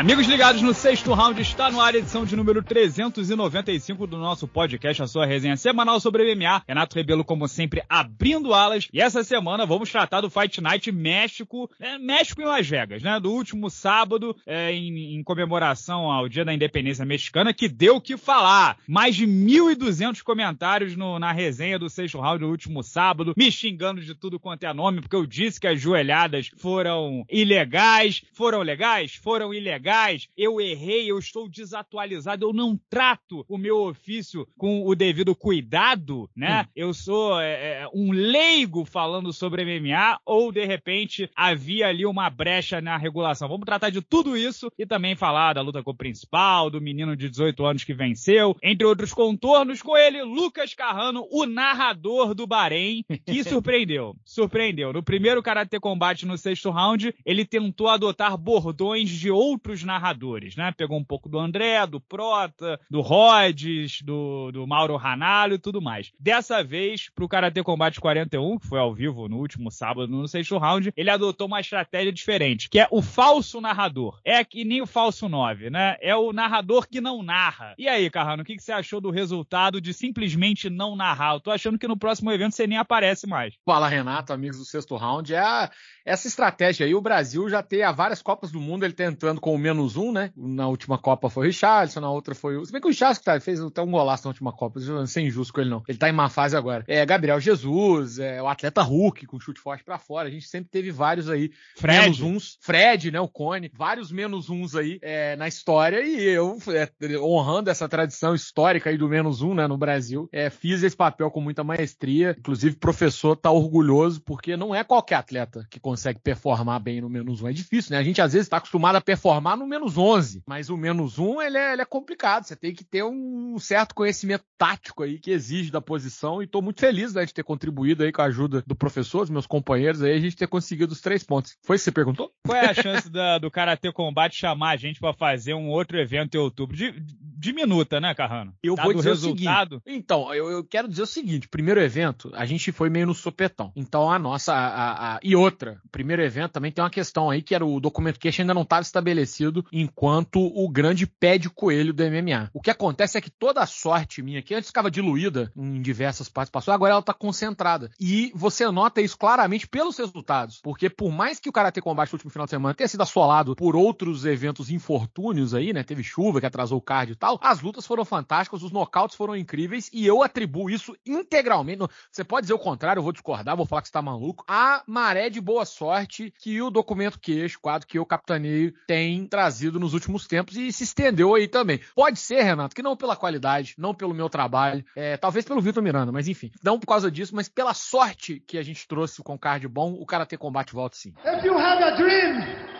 Amigos ligados no sexto round, está no ar a edição de número 395 do nosso podcast, a sua resenha semanal sobre MMA. Renato Rebelo, como sempre, abrindo alas. E essa semana vamos tratar do Fight Night México, é, México em Las Vegas, né? Do último sábado, é, em, em, comemoração ao Dia da Independência Mexicana, que deu o que falar. Mais de 1.200 comentários no, na resenha do sexto round do último sábado, me xingando de tudo quanto é nome, porque eu disse que as joelhadas foram ilegais, foram legais, foram ilegais legais, eu errei, eu estou desatualizado, eu não trato o meu ofício com o devido cuidado, né? Hum. Eu sou é, é um leigo falando sobre MMA, ou de repente havia ali uma brecha na regulação. Vamos tratar de tudo isso e também falar da luta com o principal, do menino de 18 anos que venceu, entre outros contornos, com ele, Lucas Carrano, o narrador do Bahrein, que surpreendeu. surpreendeu. No primeiro Karate Combate, no sexto round, ele tentou adotar bordões de outros vários narradores, né? Pegou um pouco do André, do Prota, do Rhodes, do, do Mauro Ranalho e tudo mais. Dessa vez, pro Karate Combate 41, que foi ao vivo no último sábado, no sexto round, ele adotou uma estratégia diferente, que é o falso narrador. É que nem o falso 9, né? É o narrador que não narra. E aí, Carrano, o que, que você achou do resultado de simplesmente não narrar? Eu tô achando que no próximo evento você nem aparece mais. Fala, Renato, amigos do sexto round. É a, essa estratégia aí, o Brasil já tem há várias Copas do Mundo ele tentando com o menos um, né? Na última Copa foi o Richardson, na outra foi o. Se bem que o Richardson tá, fez até um golaço na última Copa, não ser injusto com ele, não. Ele tá em má fase agora. É Gabriel Jesus, é o atleta Hulk com chute forte para fora. A gente sempre teve vários aí, Fred. menos uns. Fred, né? O Cone, vários menos uns aí é, na história. E eu, é, honrando essa tradição histórica aí do menos um, né, no Brasil, é, fiz esse papel com muita maestria. Inclusive, o professor tá orgulhoso, porque não é qualquer atleta que consegue performar bem no menos um. É difícil, né? A gente às vezes tá acostumado a performar no menos 11. Mas o menos 1 ele é, ele é complicado. Você tem que ter um certo conhecimento tático aí que exige da posição. E estou muito feliz né, de ter contribuído aí com a ajuda do professor, dos meus companheiros, aí a gente ter conseguido os três pontos. Foi isso que você perguntou? Qual é a chance da, do Karate Combate chamar a gente para fazer um outro evento em outubro? De, diminuta, né, Carrano? Eu Dado vou dizer resultado. o seguinte. Então, eu, eu, quero dizer o seguinte: primeiro evento, a gente foi meio no sopetão. Então, a nossa. A, a, a... e outra, primeiro evento também tem uma questão aí que era o documento que ainda não estava estabelecido conhecido enquanto o grande pé de coelho do MMA. O que acontece é que toda a sorte minha, que antes ficava diluída em diversas passou agora ela está concentrada. E você nota isso claramente pelos resultados. Porque por mais que o Karate Combate no último final de semana tenha sido assolado por outros eventos infortúnios aí, né? Teve chuva que atrasou o card e tal, as lutas foram fantásticas, os nocautes foram incríveis e eu atribuo isso integralmente. Você pode dizer o contrário, eu vou discordar, vou falar que você tá maluco. A maré de boa sorte que o documento queixo, quadro que eu capitaneio, tem trazido nos últimos tempos e se estendeu aí também. Pode ser, Renato, que não pela qualidade, não pelo meu trabalho, é, talvez pelo Vitor Miranda, mas enfim, não por causa disso, mas pela sorte que a gente trouxe com o card bom, o cara ter Combate volta sim. If you have a dream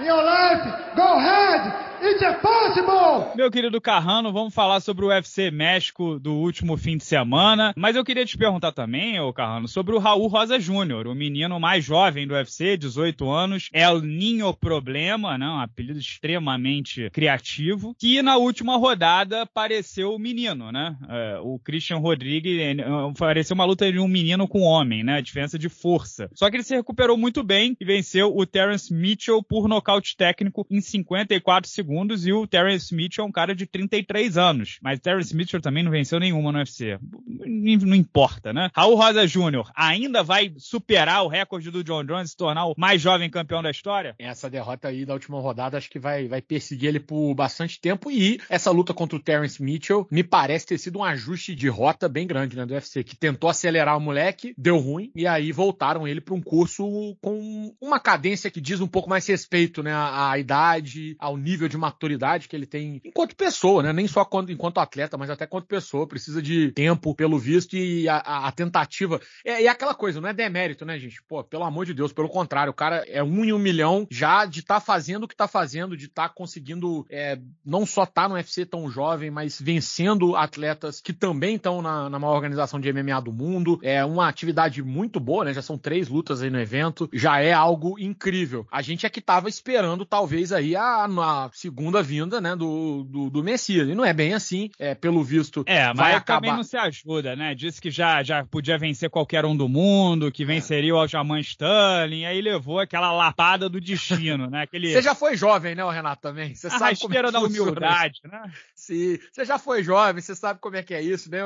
in your life, go ahead! It's possible! Meu querido Carrano, vamos falar sobre o UFC México do último fim de semana. Mas eu queria te perguntar também, ô Carrano, sobre o Raul Rosa Júnior, o menino mais jovem do UFC, 18 anos, é o Ninho Problema, né? Um apelido extremamente criativo, que na última rodada apareceu o menino, né? É, o Christian Rodrigues é, pareceu uma luta de um menino com um homem, né? A diferença de força. Só que ele se recuperou muito bem e venceu o Terence Mitchell por nocaute nocaute técnico em 54 segundos e o Terence Mitchell é um cara de 33 anos. Mas Terence Mitchell também não venceu nenhuma no UFC. Não importa, né? Raul Rosa Jr. ainda vai superar o recorde do John Jones e se tornar o mais jovem campeão da história? Essa derrota aí da última rodada acho que vai, vai perseguir ele por bastante tempo e essa luta contra o Terence Mitchell me parece ter sido um ajuste de rota bem grande, né, do UFC, que tentou acelerar o moleque, deu ruim e aí voltaram ele para um curso com uma cadência que diz um pouco mais respeito né, a né, idade, ao nível de maturidade que ele tem enquanto pessoa, né? Nem só quando, enquanto atleta, mas até quanto pessoa. Precisa de tempo, pelo visto, e a, a, a tentativa. É, e é aquela coisa, não é demérito, né, gente? Pô, pelo amor de Deus, pelo contrário, o cara é um em um milhão já de estar tá fazendo o que está fazendo, de estar tá conseguindo é, não só estar tá no UFC tão jovem, mas vencendo atletas que também estão na, na maior organização de MMA do mundo. É uma atividade muito boa, né? Já são três lutas aí no evento. Já é algo incrível. A gente é que estava esperando esperando talvez aí a, a segunda vinda né, do, do, do, Messias. E não é bem assim, é, pelo visto. É, mas vai acabar... também não se ajuda, né? Disse que já, já podia vencer qualquer um do mundo, que é. venceria o Aljamain Sterling, aí levou aquela lapada do destino, né? Aquele... Você já foi jovem, né, Renato, também? Você sabe como é da humildade, isso. né? Sim, você já foi jovem, você sabe como é que é isso, né?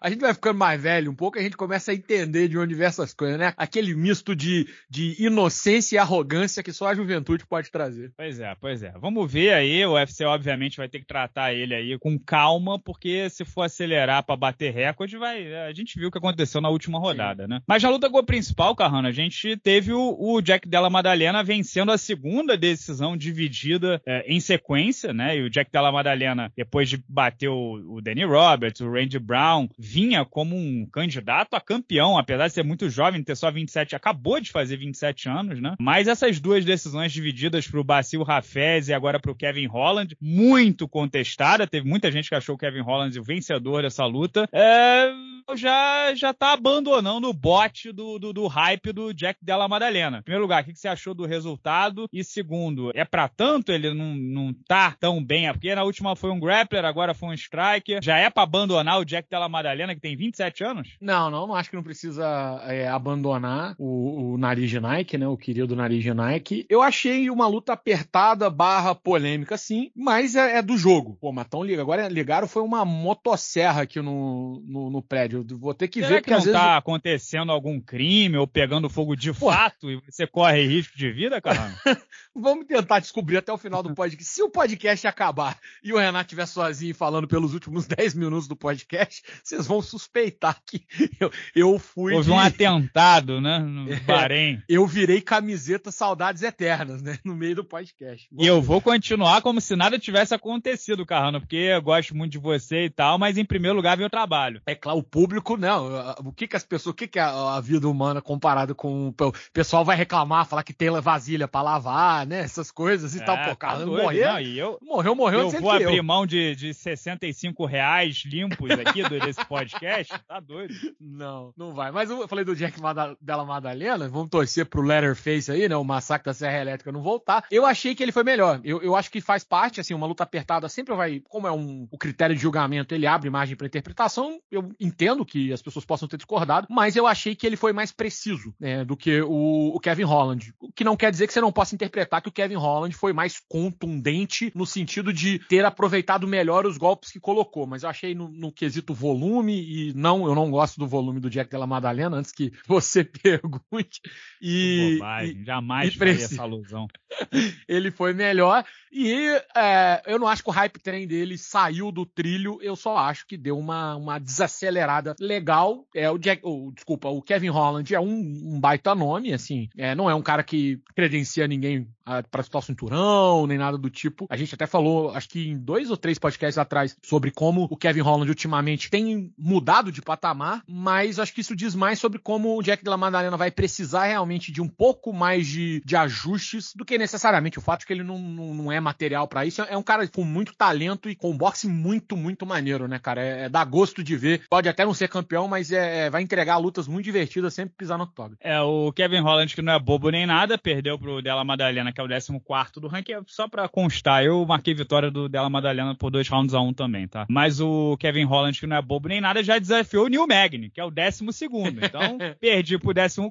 A gente vai ficando mais velho um pouco, a gente começa a entender de onde essas coisas, né? Aquele misto de, de inocência e arrogância que só a juventude pode pode trazer. Pois é, pois é. Vamos ver aí. O UFC, obviamente, vai ter que tratar ele aí com calma, porque se for acelerar para bater recorde, vai. A gente viu o que aconteceu na última rodada, Sim. né? Mas na luta gol principal, Carrano, a gente teve o, o, Jack Della Madalena vencendo a segunda decisão dividida é, em sequência, né? E o Jack Della Madalena, depois de bater o, o Danny Roberts, o Randy Brown, vinha como um candidato a campeão, apesar de ser muito jovem, ter só 27, acabou de fazer 27 anos, né? Mas essas duas decisões divididas cedidas para o Bacil Rafez e agora para o Kevin Holland, muito contestada. Teve muita gente que achou o Kevin Holland o vencedor dessa luta. É, já já tá abandonando o bote do, do, do hype do Jack Della Madalena. Em primeiro lugar, o que você achou do resultado? E segundo, é para tanto ele não, não tá tão bem? É porque na última foi um grappler, agora foi um striker. Já é para abandonar o Jack Della Madalena, que tem 27 anos? Não, não, não acho que não precisa é, abandonar o, o Nariz Nike, né? O querido Nariz Nike. Eu achei uma uma luta apertada, barra polêmica, sim, mas é, é do jogo. Pô, mas tão liga. Agora ligaram, foi uma motosserra aqui no, no, no prédio. vou ter que Será ver. Que porque não às vezes... tá acontecendo algum crime ou pegando fogo de Pô. fato e você corre risco de vida, cara? Vamos tentar descobrir até o final do podcast. Se o podcast acabar e o Renato estiver sozinho falando pelos últimos 10 minutos do podcast, vocês vão suspeitar que eu, eu fui. Houve de... um atentado, né? No é, Bahrein. Eu virei camiseta Saudades Eternas, né? no meio do podcast. Bom, e eu vou continuar como se nada tivesse acontecido, Carrano, porque eu gosto muito de você e tal, mas em primeiro lugar vem o trabalho. É claro, o público, não. O que que as pessoas, o que que a, a vida humana comparado com o pessoal vai reclamar, falar que tem vasilha para lavar, né? Essas coisas e é, tal. Pô, tá Carrano tá morreu, não, e eu, morreu, morreu. Eu vou abrir eu. mão de, de 65 reais limpos aqui desse podcast, tá doido. Não, não vai. Mas eu falei do Jack Mada, dela Madalena, vamos torcer pro Letterface aí, né? O massacre da Serra Elétrica, não vou eu achei que ele foi melhor. Eu, eu acho que faz parte, assim, uma luta apertada sempre vai, como é um, o critério de julgamento, ele abre margem para interpretação. Eu entendo que as pessoas possam ter discordado, mas eu achei que ele foi mais preciso né, do que o, o Kevin Holland. O que não quer dizer que você não possa interpretar que o Kevin Holland foi mais contundente no sentido de ter aproveitado melhor os golpes que colocou, mas eu achei no, no quesito volume, e não, eu não gosto do volume do Jack Della Madalena, antes que você pergunte. E, Bobagem, e jamais faria essa alusão. ele foi melhor. E é, eu não acho que o hype train dele saiu do trilho, eu só acho que deu uma, uma desacelerada legal. É o Jack, desculpa, o Kevin Holland é um, um baita nome, assim, é, não é um cara que credencia ninguém ah, para citar cinturão, nem nada do tipo. A gente até falou, acho que em dois ou três podcasts atrás, sobre como o Kevin Holland ultimamente tem mudado de patamar, mas acho que isso diz mais sobre como o Jack de la Madalena vai precisar realmente de um pouco mais de, de ajustes do que necessariamente o fato de que ele não, não, não é material para isso. É um cara com muito talento e com um boxe muito, muito maneiro, né, cara? É, é dá gosto de ver. Pode até não ser campeão, mas é, é vai entregar lutas muito divertidas sempre pisar no octógono. É, o Kevin Holland, que não é bobo nem nada, perdeu pro Della Madalena, que é o 14 do ranking. É só para constar, eu marquei vitória do Della Madalena por dois rounds a um também, tá? Mas o Kevin Holland, que não é bobo nem nada, já desafiou o Neil Magny, que é o 12. Então, perdi pro 14,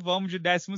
vamos de 12.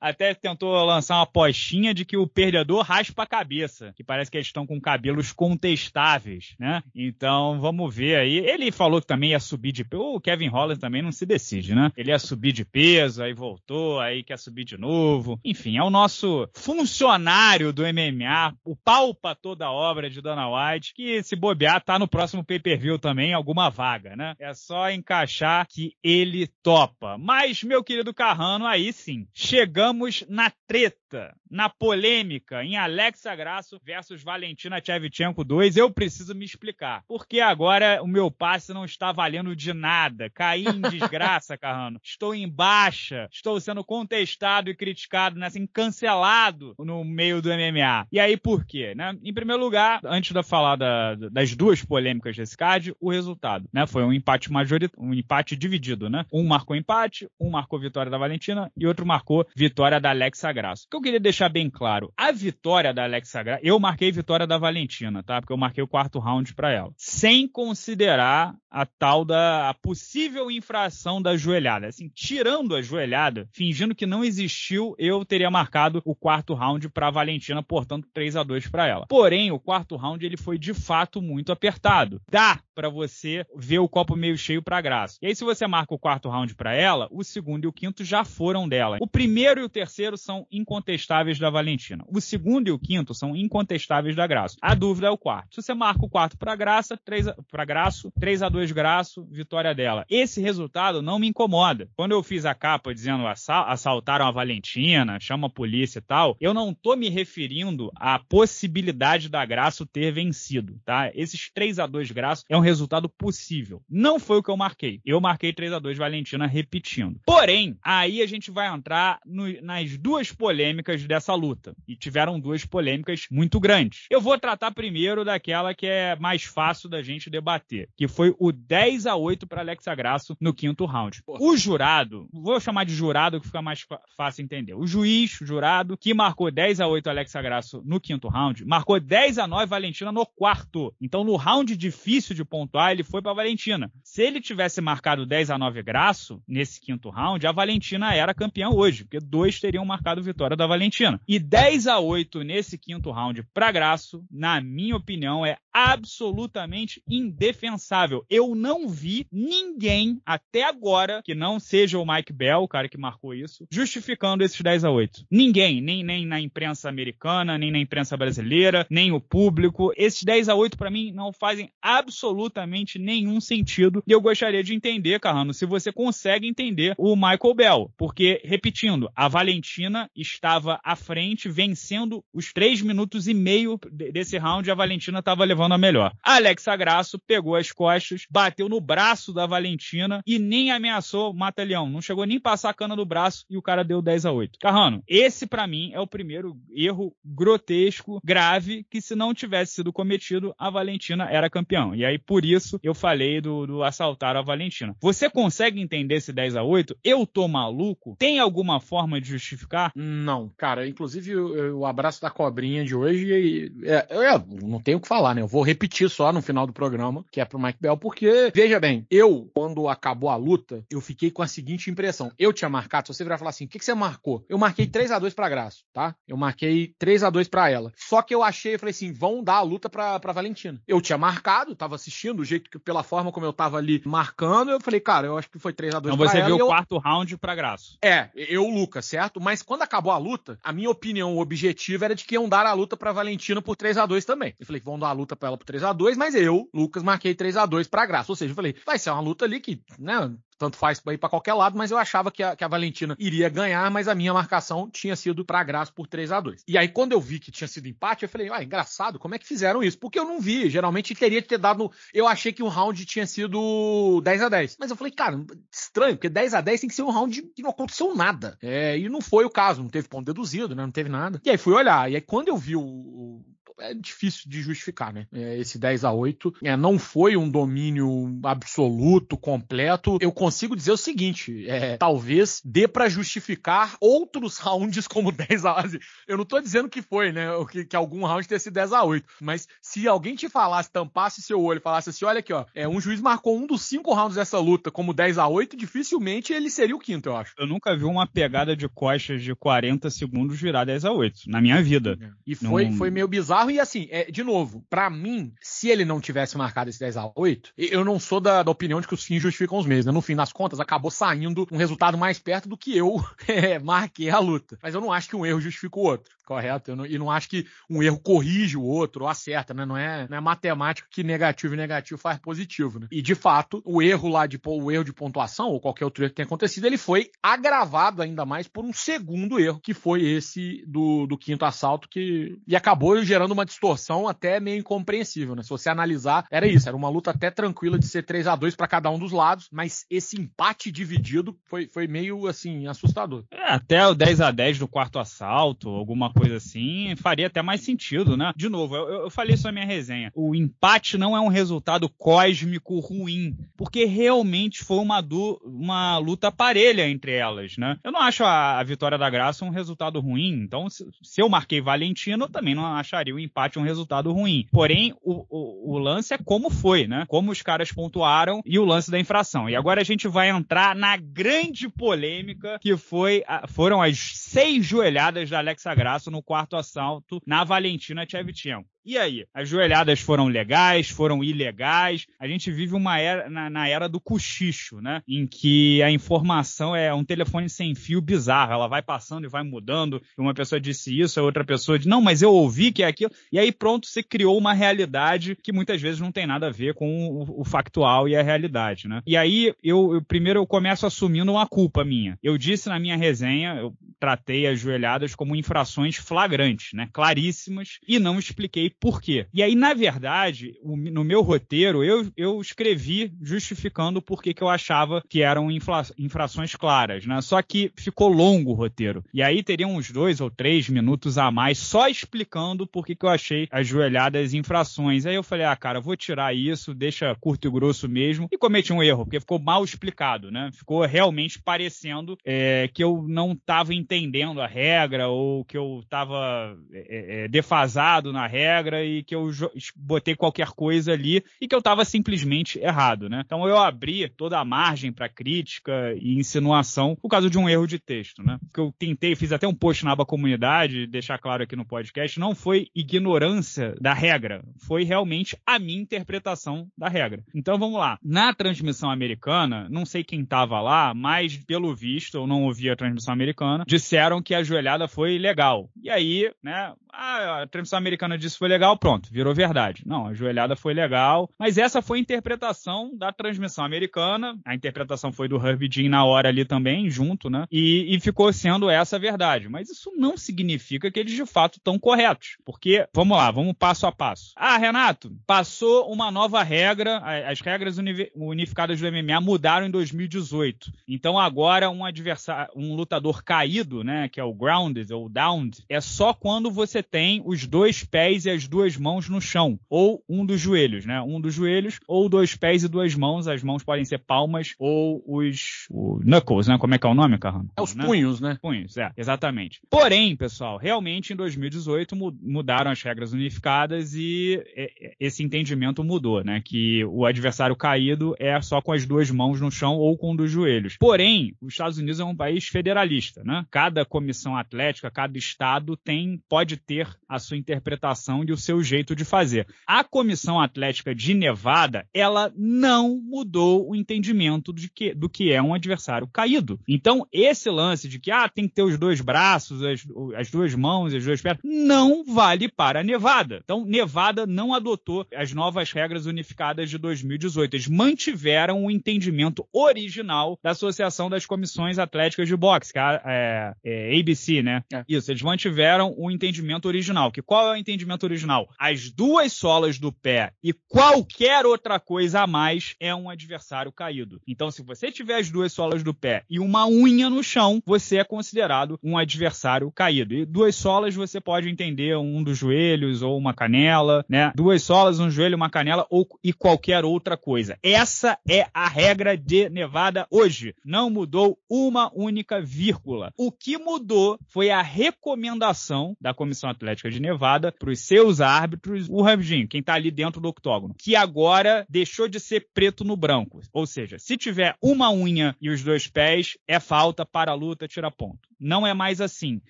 Até tentou lançar uma pós caixinha de que o perdedor raspa a cabeça, que parece que eles estão com cabelos contestáveis, né? Então vamos ver aí. Ele falou que também ia subir de peso. O Kevin Holland também não se decide, né? Ele ia subir de peso, aí voltou, aí quer subir de novo. Enfim, é o nosso funcionário do MMA, o palpa toda a obra de Dana White, que se bobear tá no próximo pay-per-view também, alguma vaga, né? É só encaixar que ele topa. Mas, meu querido Carrano, aí sim, chegamos na treta na polêmica em Alexa Grasso versus Valentina Tchevchenko 2, eu preciso me explicar. Porque agora o meu passe não está valendo de nada. Caí em desgraça, Carrano. Estou em baixa. Estou sendo contestado e criticado, né, assim, cancelado no meio do MMA. E aí por quê, né? Em primeiro lugar, antes de falar da, das duas polêmicas desse card, o resultado, né? Foi um empate majoritário, um empate dividido, né? Um marcou empate, um marcou vitória da Valentina e outro marcou vitória da Alexa Grasso. O que eu queria deixar deixar bem claro, a vitória da Alexa Grasso, eu marquei vitória da Valentina, tá? Porque eu marquei o quarto round para ela. Sem considerar a tal da a possível infração da joelhada. Assim, tirando a joelhada, fingindo que não existiu, eu teria marcado o quarto round para Valentina, portanto 3 a 2 para ela. Porém, o quarto round ele foi de fato muito apertado. Dá para você ver o copo meio cheio para Graça. E aí se você marca o quarto round para ela, o segundo e o quinto já foram dela. O primeiro e o terceiro são incontestáveis incontestáveis da Valentina. O segundo e o quinto são incontestáveis da Graça. A dúvida é o quarto. Se você marca o quarto para Graça, três para Graço, 3 a 2 Graço, vitória dela. Esse resultado não me incomoda. Quando eu fiz a capa dizendo assaltaram a Valentina, chama a polícia e tal, eu não tô me referindo à possibilidade da Graço ter vencido, tá? Esses 3 a 2 Graço é um resultado possível. Não foi o que eu marquei. Eu marquei 3 a 2 Valentina repetindo. Porém, aí a gente vai entrar no, nas duas polêmicas dessa essa luta. E tiveram duas polêmicas muito grandes. Eu vou tratar primeiro daquela que é mais fácil da gente debater, que foi o 10 a 8 para Alexa Grasso no quinto round. O jurado, vou chamar de jurado que fica mais fácil entender. O juiz, o jurado, que marcou 10 a 8 Alexa Grasso no quinto round, marcou 10 a 9 Valentina no quarto. Então, no round difícil de pontuar, ele foi para Valentina. Se ele tivesse marcado 10 a 9 Grasso nesse quinto round, a Valentina era campeã hoje, porque dois teriam marcado vitória da Valentina pena. E 10 a 8 nesse quinto round pra Grasso, na minha opinião, é absolutamente indefensável. Eu não vi ninguém até agora que não seja o Mike Bell, o cara que marcou isso, justificando esses 10 a 8. Ninguém, nem, nem na imprensa americana, nem na imprensa brasileira, nem o público. Esses 10 a 8 para mim não fazem absolutamente nenhum sentido. E eu gostaria de entender, Carrano, se você consegue entender o Michael Bell, porque repetindo, a Valentina estava à frente vencendo os 3 minutos e meio desse round, a Valentina estava levando levando a melhor. Alexa Grasso pegou as costas, bateu no braço da Valentina e nem ameaçou Mata Leão. Não chegou nem passar a cana no braço e o cara deu 10 a 8. Carrano, esse para mim é o primeiro erro grotesco, grave, que se não tivesse sido cometido, a Valentina era campeão. E aí por isso eu falei do, do assaltar a Valentina. Você consegue entender esse 10 a 8? Eu tô maluco? Tem alguma forma de justificar? Não, cara. Inclusive o, o abraço da cobrinha de hoje, é, é, não tenho o que falar, né? Vou repetir só no final do programa, que é pro Mike Bell, porque, veja bem, eu, quando acabou a luta, eu fiquei com a seguinte impressão. Eu tinha marcado, se você virar e falar assim, o que, que você marcou? Eu marquei 3 a 2 pra Graça, tá? Eu marquei 3 a 2 pra ela. Só que eu achei, eu falei assim, vão dar a luta pra, pra Valentina. Eu tinha marcado, tava assistindo, o jeito que, pela forma como eu tava ali marcando, eu falei, cara, eu acho que foi 3 a 2 Então você ela, viu o eu... quarto round pra Graça. É, eu, Lucas, certo? Mas quando acabou a luta, a minha opinião, o objetivo era de que iam dar a luta pra Valentina por 3 a 2 também. Eu falei, vão dar a luta ela pro 3 a 2 mas eu, Lucas, marquei 3 a 2 pra graça. Ou seja, eu falei, vai ser uma luta ali que, né, tanto faz para ir para qualquer lado, mas eu achava que a, que a, Valentina iria ganhar, mas a minha marcação tinha sido para Graça por 3 a 2 E aí, quando eu vi que tinha sido empate, eu falei, ah, engraçado, como é que fizeram isso? Porque eu não vi, geralmente teria que ter dado. Eu achei que um round tinha sido 10 a 10 Mas eu falei, cara, estranho, porque 10 a 10 tem que ser um round que não aconteceu nada. É, e não foi o caso, não teve ponto deduzido, né? Não teve nada. E aí fui olhar, e aí quando eu vi o é difícil de justificar, né? É, esse 10 a 8 é, não foi um domínio absoluto, completo. Eu consigo dizer o seguinte: é, talvez dê para justificar outros rounds como 10 a 8. Eu não tô dizendo que foi, né? Que, que algum round tenha sido 10 a 8. Mas se alguém te falasse, tampasse seu olho, falasse assim: olha aqui, ó, é, um juiz marcou um dos cinco rounds dessa luta como 10 a 8, dificilmente ele seria o quinto, eu acho. Eu nunca vi uma pegada de costas de 40 segundos virar 10 a 8 na minha vida. É. E foi, não... foi meio bizarro e assim, é, de novo, para mim, se ele não tivesse marcado esse 10 a 8 eu não sou da, da opinião de que os fins justificam os meios. Né? No fim das contas, acabou saindo um resultado mais perto do que eu é, marquei a luta. Mas eu não acho que um erro justifica o outro correto? Não, e não acho que um erro corrige o outro ou acerta, né? Não é, não é matemática que negativo e negativo faz positivo, né? E de fato, o erro lá de o erro de pontuação ou qualquer outro erro que tenha acontecido, ele foi agravado ainda mais por um segundo erro, que foi esse do, do quinto assalto que e acabou gerando uma distorção até meio incompreensível, né? Se você analisar, era isso, era uma luta até tranquila de ser 3 a 2 para cada um dos lados, mas esse empate dividido foi, foi meio assim assustador. É, até o 10 a 10 no quarto assalto, alguma coisa assim, faria até mais sentido, né? De novo, eu, eu falei isso na minha resenha. O empate não é um resultado cósmico ruim, porque realmente foi uma, uma luta parelha entre elas, né? Eu não acho a, a vitória da Graça um resultado ruim, então se, se, eu marquei Valentino, eu também não acharia o empate um resultado ruim. Porém, o, o, o lance é como foi, né? Como os caras pontuaram e o lance da infração. E agora a gente vai entrar na grande polêmica que foi, foram as seis joelhadas da Alexa Graça no quarto assalto na Valentina Shevchenko. E aí? As joelhadas foram legais, foram ilegais. A gente vive uma era na, na, era do cochicho, né? Em que a informação é um telefone sem fio bizarro. Ela vai passando e vai mudando. Uma pessoa disse isso, a outra pessoa disse, não, mas eu ouvi que é aquilo. E aí pronto, você criou uma realidade que muitas vezes não tem nada a ver com o, o factual e a realidade, né? E aí eu, eu, primeiro eu começo assumindo uma culpa minha. Eu disse na minha resenha, eu tratei as joelhadas como infrações flagrantes, né? Claríssimas, e não expliquei por quê. E aí, na verdade, no meu roteiro, eu, eu escrevi justificando por que eu achava que eram infla, infrações claras, né? Só que ficou longo o roteiro. E aí teria uns dois ou três minutos a mais só explicando por que eu achei ajoelhadas infrações. Aí eu falei, ah, cara, vou tirar isso, deixa curto e grosso mesmo. E cometi um erro, porque ficou mal explicado, né? Ficou realmente parecendo é, que eu não estava entendendo a regra ou que eu estava é, é, é, defasado na regra regra e que eu botei qualquer coisa ali e que eu estava simplesmente errado, né? Então eu abri toda a margem para crítica e insinuação por causa de um erro de texto, né? Que eu tentei, fiz até um post na aba comunidade, deixar claro aqui no podcast, não foi ignorância da regra, foi realmente a minha interpretação da regra. Então vamos lá. Na transmissão americana, não sei quem tava lá, mas pelo visto, eu não ouvi a transmissão americana, disseram que a joelhada foi legal. E aí, né, ah, a transmissão americana disse foi legal, pronto, virou verdade. Não, a joelhada foi legal, mas essa foi a interpretação da transmissão americana. A interpretação foi do Herb Jean na hora ali também, junto, né? E, e ficou sendo essa a verdade. Mas isso não significa que eles de fato estão corretos, porque, vamos lá, vamos passo a passo. Ah, Renato, passou uma nova regra, as regras unificadas do MMA mudaram em 2018. Então agora um adversário, um lutador caído, né, que é o grounded ou downed, é só quando você você tem os dois pés e as duas mãos no chão, ou um dos joelhos, né? Um dos joelhos, ou dois pés e duas mãos, as mãos podem ser palmas ou os knuckles, né? Como é que é o nome, Carrano? É os né? punhos, né? Punhos, é, exatamente. Porém, pessoal, realmente em 2018 mudaram as regras unificadas e é, é, esse entendimento mudou, né? Que o adversário caído é só com as duas mãos no chão ou com um dos joelhos. Porém, os Estados Unidos é um país federalista, né? Cada comissão atlética, cada estado tem pode ter ter a sua interpretação e o seu jeito de fazer. A Comissão Atlética de Nevada, ela não mudou o entendimento de que, do que é um adversário caído. Então, esse lance de que ah, tem que ter os dois braços, as, as duas mãos, as duas pernas, não vale para Nevada. Então, Nevada não adotou as novas regras unificadas de 2018. Eles mantiveram o entendimento original da Associação das Comissões Atléticas de Boxe, que é, é, é ABC, né? É. Isso, eles mantiveram o entendimento entendimento original. Que qual é o entendimento original? As duas solas do pé e qualquer outra coisa a mais é um adversário caído. Então, se você tiver as duas solas do pé e uma unha no chão, você é considerado um adversário caído. E duas solas você pode entender um dos joelhos ou uma canela, né? Duas solas, um joelho, uma canela ou e qualquer outra coisa. Essa é a regra de Nevada hoje. Não mudou uma única vírgula. O que mudou foi a recomendação da comissão Atlética de Nevada, para os seus árbitros, o Ranjinho, quem está ali dentro do octógono, que agora deixou de ser preto no branco. Ou seja, se tiver uma unha e os dois pés, é falta para a luta, tira ponto. Não é mais assim,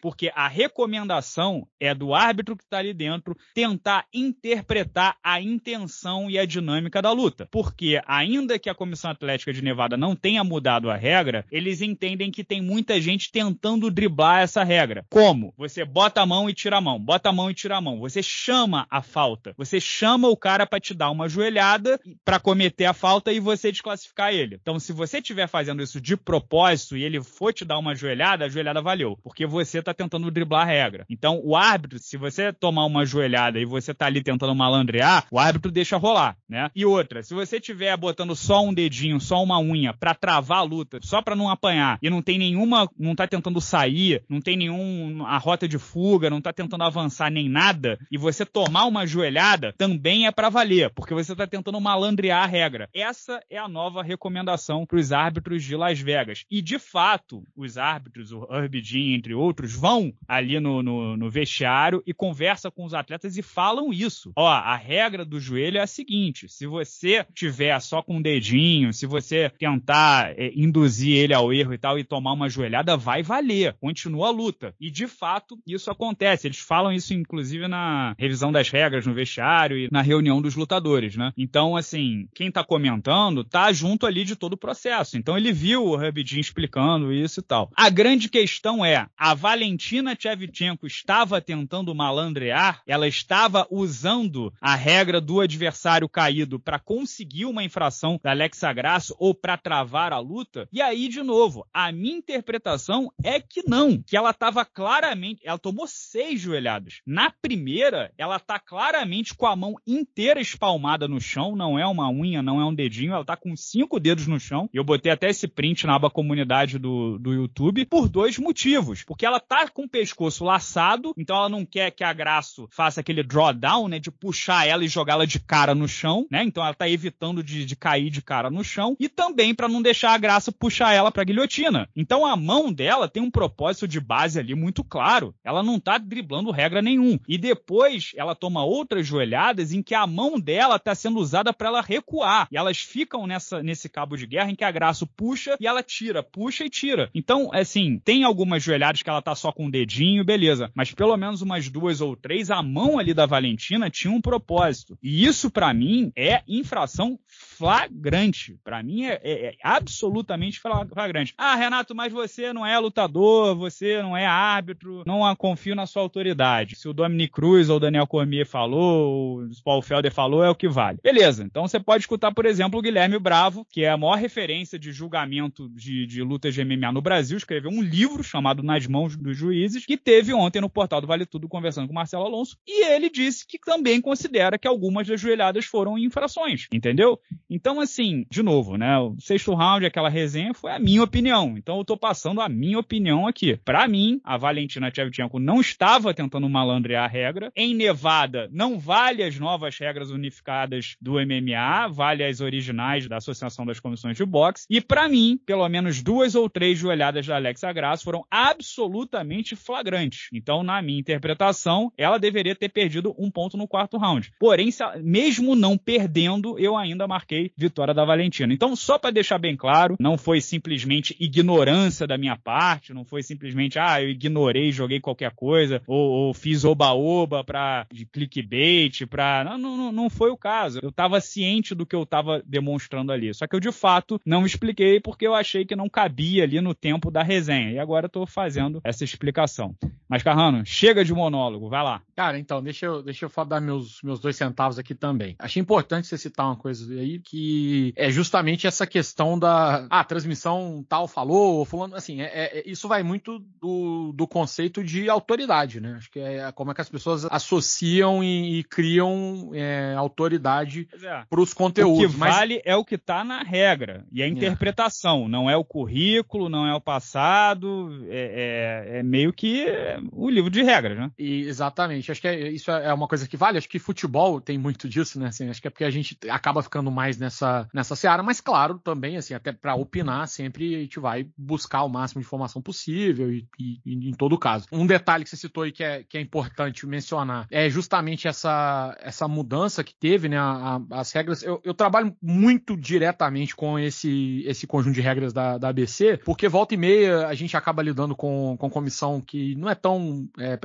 porque a recomendação é do árbitro que está ali dentro tentar interpretar a intenção e a dinâmica da luta. Porque, ainda que a Comissão Atlética de Nevada não tenha mudado a regra, eles entendem que tem muita gente tentando driblar essa regra. Como? Você bota a mão e tira a mão mão, bota a mão e tira a mão. Você chama a falta. Você chama o cara para te dar uma joelhada para cometer a falta e você desclassificar ele. Então, se você estiver fazendo isso de propósito e ele for te dar uma joelhada, a joelhada valeu, porque você tá tentando driblar a regra. Então, o árbitro, se você tomar uma joelhada e você tá ali tentando malandrear, o árbitro deixa rolar, né? E outra, se você tiver botando só um dedinho, só uma unha para travar a luta, só para não apanhar e não tem nenhuma, não tá tentando sair, não tem nenhum a rota de fuga, não tá tentando tentando avançar nem nada e você tomar uma joelhada, também é para valer, porque você tá tentando malandrear a regra. Essa é a nova recomendação para os árbitros de Las Vegas. E de fato, os árbitros, o Herb Jean, entre outros, vão ali no, no, no vestiário e conversam com os atletas e falam isso. Ó, a regra do joelho é a seguinte: se você tiver só com o um dedinho, se você tentar é, induzir ele ao erro e tal e tomar uma joelhada, vai valer. Continua a luta. E de fato, isso acontece. Eles falam isso, inclusive, na revisão das regras no vestiário e na reunião dos lutadores, né? Então, assim, quem tá comentando tá junto ali de todo o processo. Então, ele viu o Rabidin explicando isso e tal. A grande questão é: a Valentina Tchevchenko estava tentando malandrear? Ela estava usando a regra do adversário caído para conseguir uma infração da Alexa Grasso ou para travar a luta? E aí, de novo, a minha interpretação é que não, que ela estava claramente, ela tomou seis ajoelhadas. Na primeira, ela tá claramente com a mão inteira espalmada no chão, não é uma unha, não é um dedinho, ela tá com cinco dedos no chão. Eu botei até esse print na aba comunidade do, do YouTube por dois motivos. Porque ela tá com o pescoço laçado, então ela não quer que a Graço faça aquele drawdown, né, de puxar ela e jogá-la de cara no chão, né? Então ela tá evitando de, de cair de cara no chão e também para não deixar a Graça puxar ela pra guilhotina. Então a mão dela tem um propósito de base ali muito claro. Ela não tá driblando violando regra nenhum. E depois ela toma outras joelhadas em que a mão dela está sendo usada para ela recuar. E elas ficam nessa, nesse cabo de guerra em que a Graça puxa e ela tira, puxa e tira. Então, assim, tem algumas joelhadas que ela tá só com o dedinho, beleza. Mas pelo menos umas duas ou três, a mão ali da Valentina tinha um propósito. E isso, para mim, é infração flagrante. Para mim, é, é, é, absolutamente flagrante. Ah, Renato, mas você não é lutador, você não é árbitro, não confio na sua autoridade qualidade. Se o Dominic Cruz ou o Daniel Cormier falou, ou o Paul Felder falou, é o que vale. Beleza, então você pode escutar, por exemplo, o Guilherme Bravo, que é a maior referência de julgamento de, de lutas de MMA no Brasil, escreveu um livro chamado Nas Mãos dos Juízes, que teve ontem no portal do Vale Tudo conversando com o Marcelo Alonso, e ele disse que também considera que algumas das joelhadas foram infrações, entendeu? Então, assim, de novo, né? O sexto round, aquela resenha, foi a minha opinião. Então, eu tô passando a minha opinião aqui. Para mim, a Valentina Tchevchenko não estava tentando malandrear a regra. Em Nevada, não vale as novas regras unificadas do MMA, vale as originais da Associação das Comissões de Boxe. E para mim, pelo menos duas ou três joelhadas da Alexa Grasso foram absolutamente flagrantes. Então, na minha interpretação, ela deveria ter perdido um ponto no quarto round. Porém, mesmo não perdendo, eu ainda marquei vitória da Valentina. Então, só para deixar bem claro, não foi simplesmente ignorância da minha parte, não foi simplesmente, ah, eu ignorei, joguei qualquer coisa, ou ou fiz oba-oba para de clickbait, para não, não, não foi o caso. Eu estava ciente do que eu estava demonstrando ali. Só que eu de fato não expliquei porque eu achei que não cabia ali no tempo da resenha. E agora estou fazendo essa explicação. Mas, Carrano, chega de monólogo, vai lá. Cara, então, deixa eu, deixa eu dar meus, meus dois centavos aqui também. Achei importante você citar uma coisa aí, que é justamente essa questão da ah, transmissão tal falou, falando assim, é, é, é, isso vai muito do, do conceito de autoridade, né? Acho que é como é que as pessoas associam e, e criam é, autoridade é. para os conteúdos. O que mas... vale é o que está na regra e é a é. interpretação, não é o currículo, não é o passado, é meio que o livro de regras, né? E, exatamente. Acho que é, isso é, é uma coisa que vale. Acho que futebol tem muito disso, né? Assim, acho que é porque a gente acaba ficando mais nessa, nessa seara, mas claro, também, assim, até para opinar, sempre a gente vai buscar o máximo de informação possível e, e, e, em todo caso. Um detalhe que você citou aí que é, que é importante mencionar é justamente essa, essa mudança que teve, né? A, a, as regras. Eu, eu, trabalho muito diretamente com esse, esse conjunto de regras da, da ABC, porque volta e meia a gente acaba lidando com, com comissão que não é tão tão é,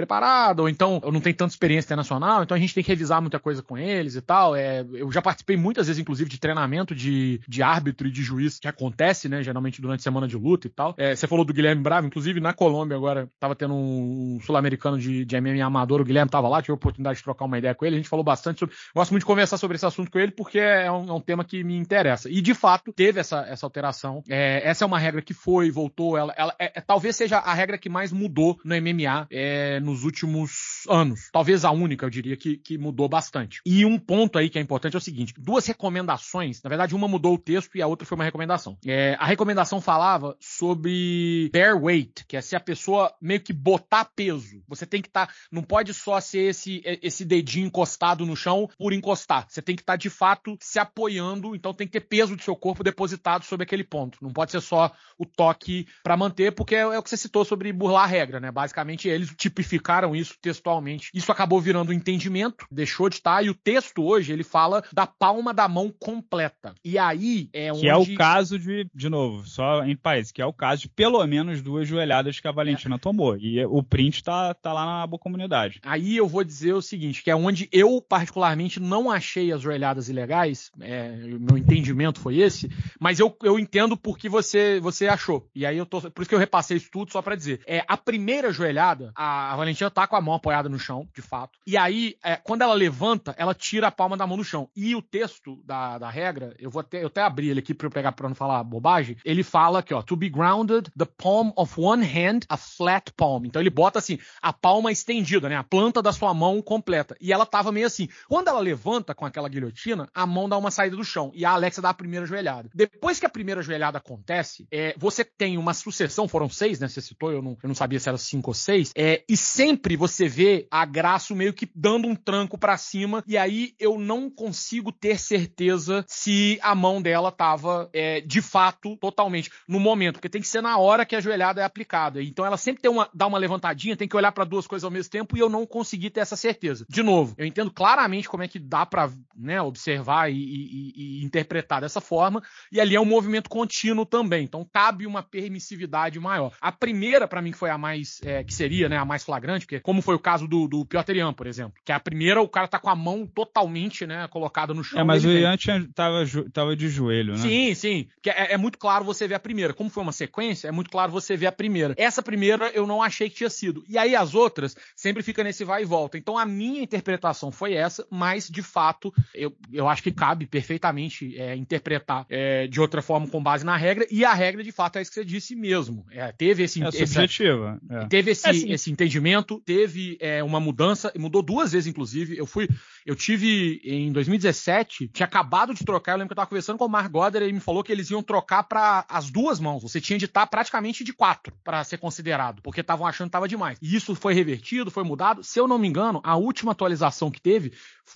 ou então não tem tanta experiência internacional, então a gente tem que revisar muita coisa com eles e tal. É, eu já participei muitas vezes, inclusive, de treinamento de, de árbitro e de juiz que acontece, né? Geralmente durante semana de luta e tal. É, você falou do Guilherme Bravo, inclusive na Colômbia agora tava tendo um sul-americano de, de MMA amador, o Guilherme tava lá, tive a oportunidade de trocar uma ideia com ele, a gente falou bastante sobre. Gosto muito de conversar sobre esse assunto com ele, porque é, é um, é um tema que me interessa. E de fato, teve essa, essa alteração. É, essa é uma regra que foi, voltou, ela, ela é, talvez seja a regra que mais mudou no MMA é, nos últimos anos. Talvez a única, eu diria, que, que mudou bastante. E um ponto aí que é importante é o seguinte: duas recomendações, na verdade, uma mudou o texto e a outra foi uma recomendação. É, a recomendação falava sobre bear weight, que é se a pessoa meio que botar peso. Você tem que estar. Tá, não pode só ser esse, é, esse dedinho encostado no chão por encostar. Você tem que estar, tá, de fato, se apoiando, então tem que ter peso do seu corpo depositado sobre aquele ponto. Não pode ser só o toque para manter, porque é, é o que você citou sobre burlar a regra, né? Basicamente eles tipificaram isso textualmente. Isso acabou virando um entendimento, deixou de estar, e o texto hoje ele fala da palma da mão completa. E aí é onde. Que é o caso de, de novo, só em país, que é o caso de pelo menos duas joelhadas que a Valentina é. tomou. E o print tá, tá lá na boa comunidade. Aí eu vou dizer o seguinte: que é onde eu, particularmente, não achei as joelhadas ilegais, é, meu entendimento foi esse, mas eu, eu entendo porque você, você achou. E aí eu tô. Por isso que eu repassei isso tudo só para dizer. É, a primeira joelhada apoiada, a Valentina tá com a mão apoiada no chão, de fato. E aí, é, quando ela levanta, ela tira a palma da mão do chão. E o texto da, da regra, eu vou até, eu até abrir ele aqui pra eu pegar pra não falar bobagem, ele fala aqui, ó, to be grounded, the palm of one hand, a flat palm. Então ele bota assim, a palma estendida, né? A planta da sua mão completa. E ela tava meio assim. Quando ela levanta com aquela guilhotina, a mão dá uma saída do chão. E a Alexa dá a primeira joelhada. Depois que a primeira joelhada acontece, é, você tem uma sucessão, foram seis, né? Você citou, eu não, eu não sabia se era cinco ou seis fez. É, e sempre você vê a Graça meio que dando um tranco para cima, e aí eu não consigo ter certeza se a mão dela tava é, de fato totalmente no momento, porque tem que ser na hora que a joelhada é aplicada. Então ela sempre tem uma, dá uma levantadinha, tem que olhar para duas coisas ao mesmo tempo, e eu não consegui ter essa certeza. De novo, eu entendo claramente como é que dá para né, observar e, e, e interpretar dessa forma, e ali é um movimento contínuo também, então cabe uma permissividade maior. A primeira, para mim, que foi a mais é, que você seria né, a mais flagrante, porque como foi o caso do, do Piotr Ian, por exemplo, que a primeira o cara tá com a mão totalmente né, colocada no chão. É, mas o Ian tava, tava de joelho, né? Sim, sim. Que é, é, muito claro você ver a primeira. Como foi uma sequência, é muito claro você ver a primeira. Essa primeira eu não achei que tinha sido. E aí as outras sempre fica nesse vai e volta. Então a minha interpretação foi essa, mas de fato eu, eu acho que cabe perfeitamente é, interpretar é, de outra forma com base na regra. E a regra de fato é isso que você disse mesmo. É, teve esse. É subjetiva. É. Teve esse. É assim. esse entendimento, teve é, uma mudança, mudou duas vezes, inclusive. Eu fui, eu tive em 2017, tinha acabado de trocar, eu lembro que eu tava conversando com o Mark Goddard e ele me falou que eles iam trocar para as duas mãos. Você tinha de estar praticamente de quatro para ser considerado, porque estavam achando que tava demais. E isso foi revertido, foi mudado. Se eu não me engano, a última atualização que teve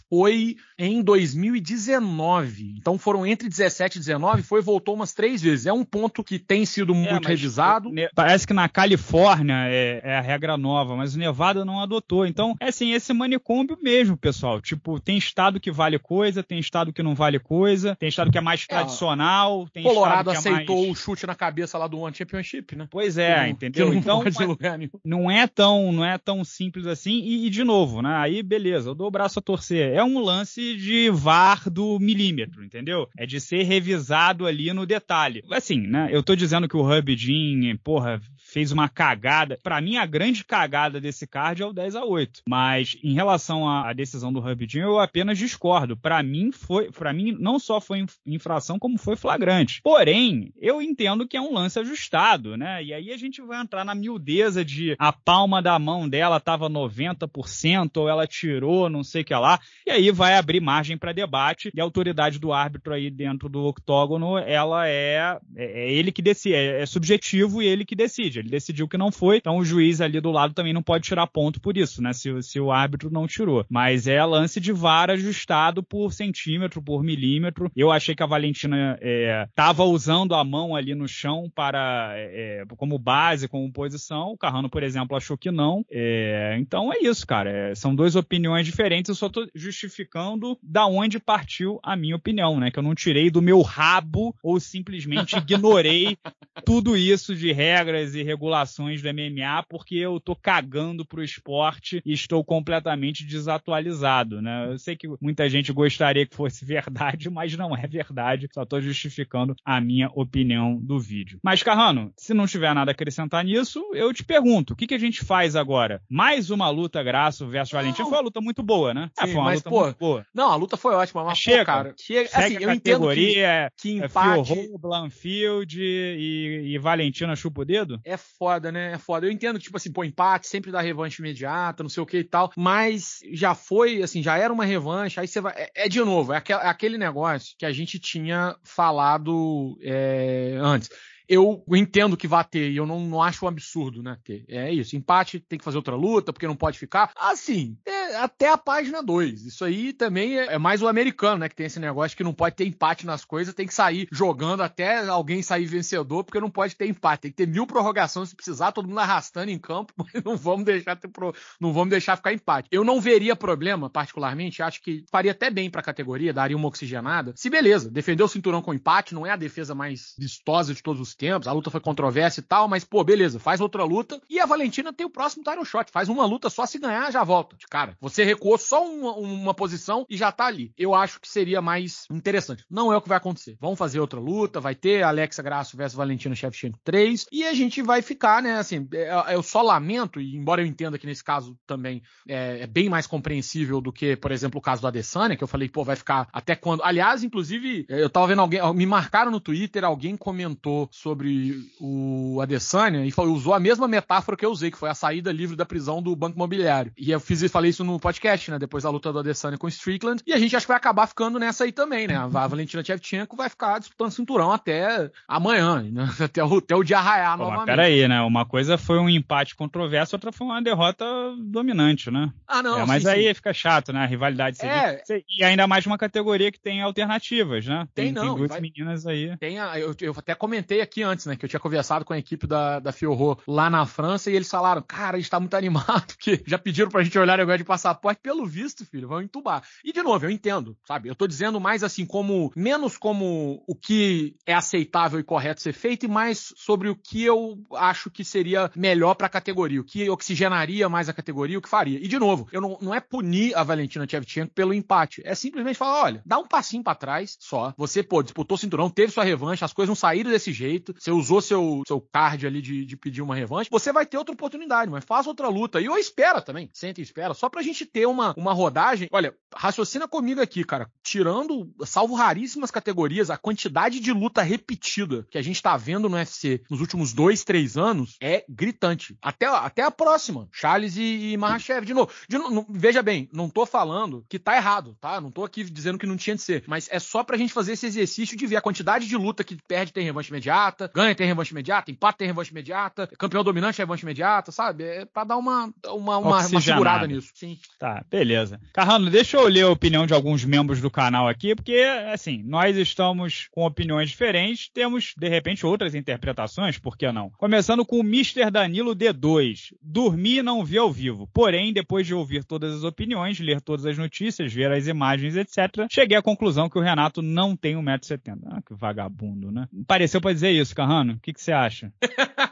foi em 2019. Então foram entre 17 e 19, foi voltou umas três vezes. É um ponto que tem sido é, muito é, revisado. Parece que na Califórnia é, é, a regra nova, mas o Nevada não adotou. Então, é assim, esse manicômio mesmo, pessoal. Tipo, tipo, tem estado que vale coisa, tem estado que não vale coisa, tem estado que é mais é, tradicional, é, tem Colorado estado que aceitou é mais... o chute na cabeça lá do One Championship, né? Pois é, que entendeu? Que não então, não é tão, não é tão simples assim e, e, de novo, né? Aí beleza, eu dou o braço a torcer. É um lance de VAR do milímetro, entendeu? É de ser revisado ali no detalhe. Assim, né? Eu tô dizendo que o Hub Jean, porra, fez uma cagada. Para mim, a grande cagada desse card é o 10 a 8. Mas em relação à, decisão do Rapidinho, eu apenas discordo. Para mim foi, para mim não só foi infração como foi flagrante. Porém, eu entendo que é um lance ajustado, né? E aí a gente vai entrar na miudeza de a palma da mão dela tava 90% ou ela tirou, não sei o que lá. E aí vai abrir margem para debate e a autoridade do árbitro aí dentro do octógono, ela é é, é ele que decide, é, é subjetivo e ele que decide. Ele decidiu que não foi, então o juiz ali do lado também não pode tirar ponto por isso, né? Se, se o árbitro não tirou. Mas é lance de vara ajustado por centímetro, por milímetro. Eu achei que a Valentina estava é, usando a mão ali no chão para é, é, como base, como posição. O Carrano, por exemplo, achou que não. É, então é isso, cara. É, são duas opiniões diferentes. Eu só estou justificando da onde partiu a minha opinião, né? Que eu não tirei do meu rabo ou simplesmente ignorei tudo isso de regras e regulações do MMA, porque eu tô cagando pro esporte e estou completamente desatualizado, né? Eu sei que muita gente gostaria que fosse verdade, mas não é verdade. Só tô justificando a minha opinião do vídeo. Mas, Carrano, se não tiver nada a acrescentar nisso, eu te pergunto, o que, que a gente faz agora? Mais uma luta Graço versus Valentim. Foi uma luta muito boa, né? Sim, é, foi uma mas, luta pô, muito boa. Não, a luta foi ótima, mas, chega, pô, cara, chega, assim, eu entendo que, que é, empate... Blanfield e, e Valentina chupa o dedo? É foda, né? É foda. Eu entendo que, tipo assim, pô, empate sempre dá revanche imediata, não sei o que e tal, mas já foi, assim, já era uma revanche, aí você vai. É, é de novo, é, é aquele negócio que a gente tinha falado é, antes eu entendo que vai ter, e eu não, não acho um absurdo, né? Ter. É isso. Empate tem que fazer outra luta, porque não pode ficar. Assim, é até a página 2. Isso aí também é, é mais o americano, né? Que tem esse negócio que não pode ter empate nas coisas, tem que sair jogando até alguém sair vencedor, porque não pode ter empate. Tem que ter mil prorrogações se precisar, todo mundo arrastando em campo, mas não vamos deixar, ter pro... não vamos deixar ficar empate. Eu não veria problema, particularmente, acho que faria até bem para a categoria, daria uma oxigenada. Se beleza, defender o cinturão com empate não é a defesa mais vistosa de todos os tempos, a luta foi controversa e tal, mas pô, beleza, faz outra luta. E a Valentina tem o próximo title shot, faz uma luta só se ganhar, já volta. Cara, você recuou só uma, uma posição e já tá ali. Eu acho que seria mais interessante. Não é o que vai acontecer. Vamos fazer outra luta, vai ter Alexa Grasso versus Valentina Shevchenko 3 e a gente vai ficar, né, assim, é, é, eu só lamento, embora eu entenda que nesse caso também é, é bem mais compreensível do que, por exemplo, o caso do Adesanya, que eu falei, pô, vai ficar até quando? Aliás, inclusive, eu tava vendo alguém, me marcaram no Twitter, alguém comentou sobre o Adesanya e falou, usou a mesma metáfora que eu usei, que foi a saída livre da prisão do Banco Imobiliário. E eu fiz, falei isso no no podcast, né? Depois da luta do Adesanya com o Strickland. E a gente acho que vai acabar ficando nessa aí também, né? A Valentina Shevchenko vai ficar disputando cinturão até amanhã, né? até, o, até o dia raiar Pô, novamente. Pera aí, né? Uma coisa foi um empate controverso, outra foi uma derrota dominante, né? Ah, não. É, mas sim, aí sim. fica chato, né? A rivalidade. É... E ainda mais uma categoria que tem alternativas, né? Tem, tem não. Tem duas vai... meninas aí. Tem a... eu, eu, até comentei aqui antes, né? Que eu tinha conversado com a equipe da, da Fiorro lá na França e eles falaram, cara, a gente tá muito animado, porque já pediram pra gente olhar o negócio de passaporte, pelo visto, filho, vão entubar. E, de novo, eu entendo, sabe? Eu tô dizendo mais assim, como, menos como o que é aceitável e correto ser feito, e mais sobre o que eu acho que seria melhor para a categoria, o que oxigenaria mais a categoria, o que faria. E, de novo, eu não, não é punir a Valentina Tchevchenko pelo empate, é simplesmente falar, olha, dá um passinho para trás só, você, pô, disputou o cinturão, teve sua revanche, as coisas não saíram desse jeito, você usou seu, seu card ali de, de pedir uma revanche, você vai ter outra oportunidade, mas faz outra luta, e ou espera também, senta e espera, só pra gente gente ter uma, uma rodagem, olha, raciocina comigo aqui, cara. Tirando, salvo raríssimas categorias, a quantidade de luta repetida que a gente tá vendo no UFC nos últimos dois, três anos é gritante. Até, até a próxima. Charles e, e Mahashev, de novo. De veja bem, não tô falando que tá errado, tá? Não tô aqui dizendo que não tinha de ser. Mas é só pra gente fazer esse exercício de ver a quantidade de luta que perde tem revanche imediata, ganha tem revanche imediata, empata tem revanche imediata, campeão dominante tem revanche imediata, sabe? É pra dar uma, uma, uma, uma segurada nisso. Sim. Tá, beleza. Carrano, deixa eu ler a opinião de alguns membros do canal aqui, porque, assim, nós estamos com opiniões diferentes, temos, de repente, outras interpretações, por que não? Começando com o Mr. Danilo D2. Dormi e não vi ao vivo. Porém, depois de ouvir todas as opiniões, ler todas as notícias, ver as imagens, etc., cheguei à conclusão que o Renato não tem 1,70m. Ah, que vagabundo, né? Pareceu para dizer isso, Carrano. O que, que você acha?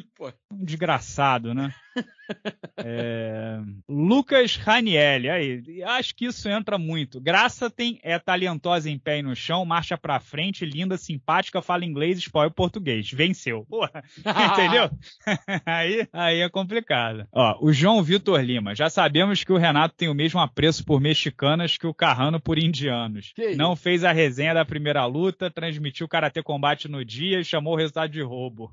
Um desgraçado, né? é... Lucas Ranielli, aí, acho que isso entra muito. Graça tem é talentosa em pé e no chão, marcha pra frente, linda, simpática, fala inglês, espanhol e português. Venceu. Porra, entendeu? aí, aí é complicado. Ó, o João Vitor Lima, já sabemos que o Renato tem o mesmo apreço por mexicanas que o Carrano por indianos. Não fez a resenha da primeira luta, transmitiu o Karatê Combate no dia e chamou o resultado de roubo.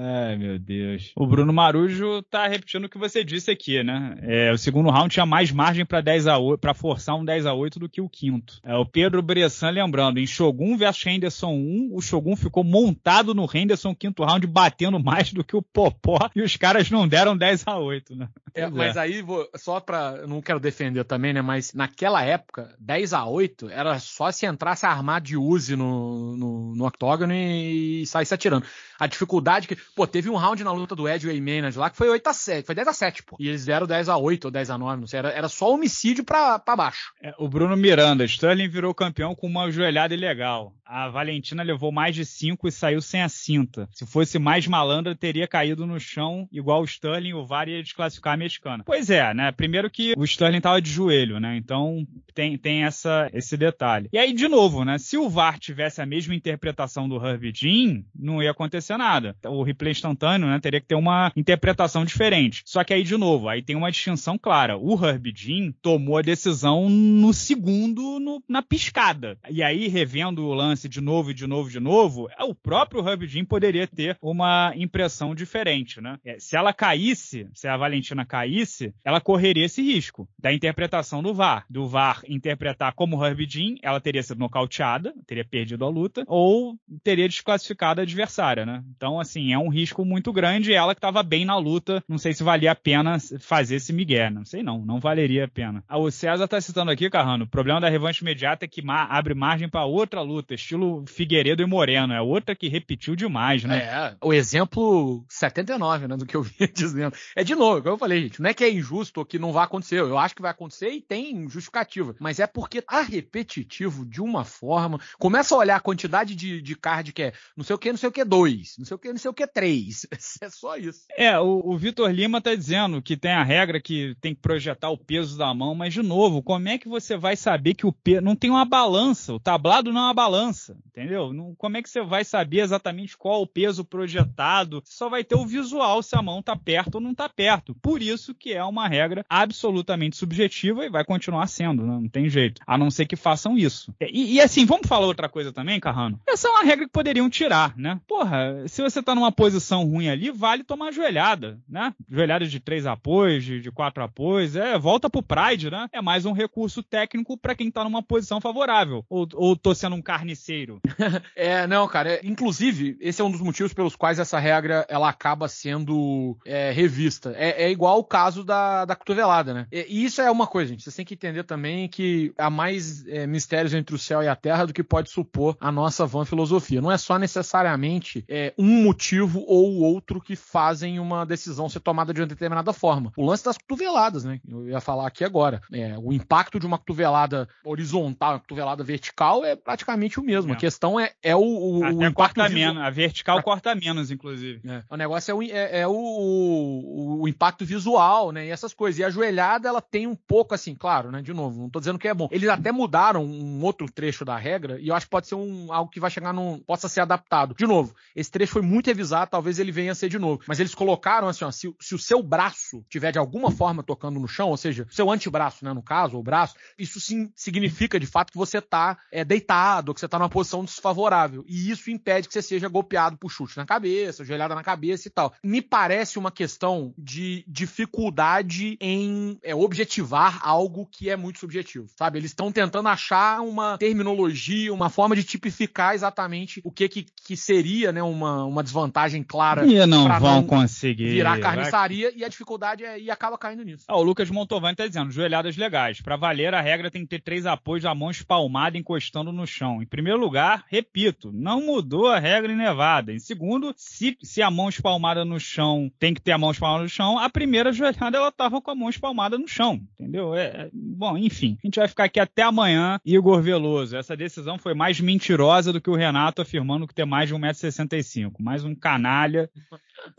Ai, meu Deus. O Bruno Marujo tá repetindo o que você disse aqui, né? É, o segundo round tinha mais margem para 10 a 8, para forçar um 10 a 8 do que o quinto. É, o Pedro Bressan lembrando, em Shogun versus Henderson 1, o Shogun ficou montado no Henderson quinto round batendo mais do que o Popó e os caras não deram 10 a 8, né? É, mas é. aí vou, só para não quero defender também, né, mas naquela época 10 a 8 era só se entrasse armado de Uzi no, no, no octógono e, e saísse atirando. A dificuldade que Pô, teve um round na luta do Edway Maynard lá que foi 8 a 7 foi 10 a 7 pô. E eles deram 10 a 8 ou 10 a 9 não sei. Era, era só homicídio pra, pra baixo. É, o Bruno Miranda, Sterling virou campeão com uma joelhada ilegal. A Valentina levou mais de 5 e saiu sem a cinta. Se fosse mais malandra, teria caído no chão, igual o Sterling, o VAR ia desclassificar a mexicana. Pois é, né? Primeiro que o Sterling tava de joelho, né? Então tem, tem essa, esse detalhe. E aí, de novo, né? Se o VAR tivesse a mesma interpretação do Harvey Jean, não ia acontecer nada. O replay instantâneo, né? Teria que ter uma interpretação diferente. Só que aí, de novo, aí tem uma distinção clara. O Herb tomou a decisão no segundo, no, na piscada. E aí, revendo o lance de novo, de novo, de novo, é, o próprio Herb poderia ter uma impressão diferente, né? É, se ela caísse, se a Valentina caísse, ela correria esse risco da interpretação do VAR. Do VAR interpretar como Herb ela teria sido nocauteada, teria perdido a luta, ou teria desclassificado a adversária, né? Então, assim, é é um risco muito grande. Ela que estava bem na luta, não sei se valia a pena fazer esse Miguel. Não né? sei não, não valeria a pena. Ah, o César está citando aqui, Carrano, o problema da revanche imediata é que abre margem para outra luta, estilo Figueiredo e Moreno. É outra que repetiu demais, né? É, o exemplo 79, né, do que eu vinha dizendo. É de novo, como eu falei, gente, não é que é injusto ou que não vai acontecer. Eu acho que vai acontecer e tem justificativa. Mas é porque tá repetitivo de uma forma. Começa a olhar a quantidade de, de card que é não sei o que, não sei o que, dois, não sei o que, não sei o que, três. É só isso. É, o, o Vitor Lima tá dizendo que tem a regra que tem que projetar o peso da mão, mas de novo, como é que você vai saber que o peso. Não tem uma balança, o tablado não é uma balança, entendeu? Não, como é que você vai saber exatamente qual o peso projetado? só vai ter o visual se a mão tá perto ou não tá perto. Por isso que é uma regra absolutamente subjetiva e vai continuar sendo, né? não tem jeito. A não ser que façam isso. É, e, e assim, vamos falar outra coisa também, Carrano? Essa é uma regra que poderiam tirar, né? Porra, se você tá numa posição ruim ali, vale tomar joelhada, né? Joelhadas de três apoios, de, de quatro apoios, é volta pro Pride, né? É mais um recurso técnico para quem tá numa posição favorável. Ou, ou tô sendo um carniceiro? é, não, cara. É, inclusive, esse é um dos motivos pelos quais essa regra ela acaba sendo é, revista. É, é, igual o caso da, da cotovelada, né? É, e, isso é uma coisa, gente. Vocês têm que entender também que há mais é, mistérios entre o céu e a terra do que pode supor a nossa van filosofia. Não é só necessariamente é, um motivo motivo ou outro que fazem uma decisão ser tomada de uma determinada forma. O lance das cotoveladas, né? Eu ia falar aqui agora. É, o impacto de uma cotovelada horizontal, uma cotovelada vertical é praticamente o mesmo. É. A questão é, é o, o, o impacto. Menos, a vertical a... corta menos, inclusive. É. O negócio é, o, é, é o, o, impacto visual, né? E essas coisas. E a joelhada, ela tem um pouco assim, claro, né? De novo, não tô dizendo que é bom. Eles até mudaram um outro trecho da regra, e eu acho que pode ser um, algo que vai chegar num. possa ser adaptado. De novo, esse trecho foi muito revisado usar, talvez ele venha a ser de novo. Mas eles colocaram assim, ó, se, se o seu braço tiver de alguma forma tocando no chão, ou seja, o seu antebraço, né, no caso, ou braço, isso sim significa de fato que você tá é, deitado, que você tá numa posição desfavorável. E isso impede que você seja golpeado por chute na cabeça, joelhada na cabeça e tal. Me parece uma questão de dificuldade em é, objetivar algo que é muito subjetivo, sabe? Eles estão tentando achar uma terminologia, uma forma de tipificar exatamente o que que, que seria, né, uma, uma desvantagem mensagem clara. E não vão não conseguir. Virar carniçaria vai... e a dificuldade é, e acaba caindo nisso. Ah, o Lucas Montovani está dizendo: joelhadas legais. Para valer, a regra tem que ter três apoios da mão espalmada encostando no chão. Em primeiro lugar, repito, não mudou a regra em Nevada. Em segundo, se, se a mão espalmada no chão tem que ter a mão espalmada no chão, a primeira joelhada ela estava com a mão espalmada no chão. Entendeu? É, é, bom, enfim. A gente vai ficar aqui até amanhã, Igor Veloso. Essa decisão foi mais mentirosa do que o Renato afirmando que ter mais de 1,65m. Mais um canal canalha.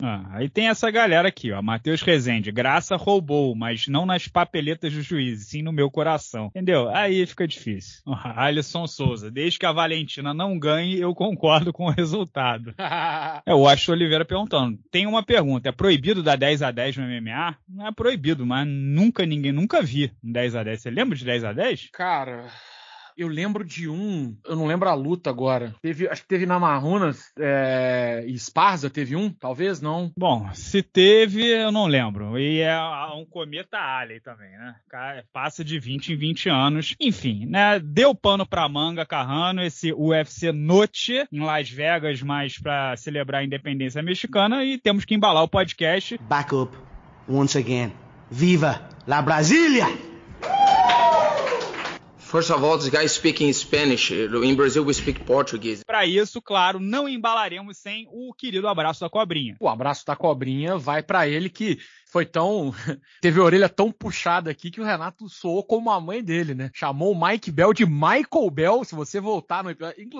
Ah, aí tem essa galera aqui, ó. Matheus Rezende, graça roubou, mas não nas papeletas do juiz, sim no meu coração. Entendeu? Aí fica difícil. Ah, Alisson Souza, desde que a Valentina não ganhe, eu concordo com o resultado. é o Oliveira perguntando. Tem uma pergunta: é proibido dar 10 a 10 no MMA? Não é proibido, mas nunca ninguém, nunca vi um 10 a 10. Você lembra de 10 a 10? Cara. Eu lembro de um, eu não lembro a luta agora. Teve, acho que teve na Marrunas é, e Esparza, teve um? Talvez não. Bom, se teve, eu não lembro. E é um cometa Alien também, né? Passa de 20 em 20 anos. Enfim, né? Deu pano pra manga, Carrano, esse UFC Noite em Las Vegas, mais pra celebrar a independência mexicana. E temos que embalar o podcast. Back up, once again. Viva la Brasília! First of all, this guy speaking Spanish. In Brazil we speak Portuguese. Para isso, claro, não embalaremos sem o querido abraço da cobrinha. O abraço da cobrinha vai para ele que foi tão. teve a orelha tão puxada aqui que o Renato soou como a mãe dele, né? Chamou o Mike Bell de Michael Bell. Se você voltar no.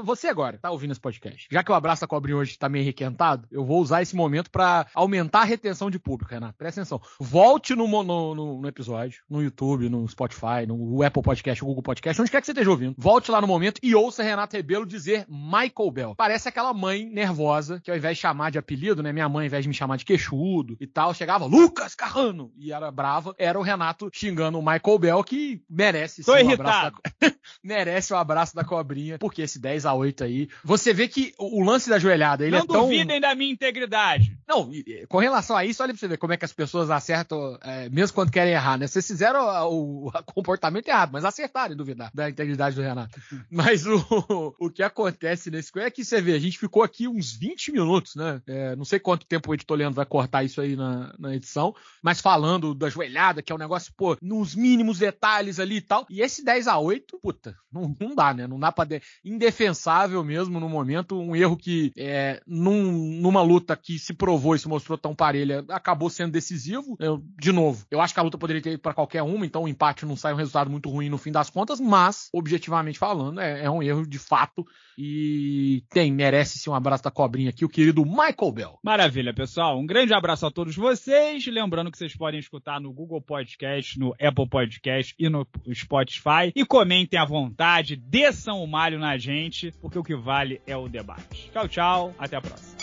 Você agora, tá ouvindo esse podcast. Já que o abraço da cobrinha hoje tá meio requentado, eu vou usar esse momento para aumentar a retenção de público, Renato. Presta atenção. Volte no, no, no, no episódio, no YouTube, no Spotify, no Apple Podcast, no Google Podcast podcast, onde quer que você esteja ouvindo, volte lá no momento e ouça Renato Rebelo dizer Michael Bell. Parece aquela mãe nervosa que ao invés de chamar de apelido, né? Minha mãe, ao invés de me chamar de queixudo e tal, chegava Lucas Carrano e era brava. Era o Renato xingando o Michael Bell, que merece sim, Tô um irritado. Da... merece o um abraço da cobrinha, porque esse 10 a 8 aí. Você vê que o lance da joelhada, ele Não é tão. Não duvidem da minha integridade. Não, com relação a isso, olha pra você ver como é que as pessoas acertam, é, mesmo quando querem errar, né? Vocês fizeram o, comportamento errado, mas acertaram, duvido duvidar da integridade do Renato. Mas o, o que acontece nesse é que você vê, a gente ficou aqui uns 20 minutos, né? É, não sei quanto tempo o editor Leandro vai cortar isso aí na, na edição, mas falando da joelhada, que é um negócio, pô, nos mínimos detalhes ali e tal. E esse 10 a 8 puta, não, não dá, né? Não dá pra. De... Indefensável mesmo no momento, um erro que é, num, numa luta que se provou e se mostrou tão parelha, acabou sendo decisivo. Eu, de novo, eu acho que a luta poderia ter ido pra qualquer uma, então o empate não sai um resultado muito ruim no fim das contas, mas, objetivamente falando, é, é um erro de fato e tem, merece-se um abraço da cobrinha aqui, o querido Michael Bell. Maravilha, pessoal. Um grande abraço a todos vocês. Lembrando que vocês podem escutar no Google Podcast, no Apple Podcast e no Spotify. E comentem à vontade, desçam o malho na gente, porque o que vale é o debate. Tchau, tchau. Até a próxima.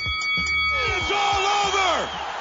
It's all over!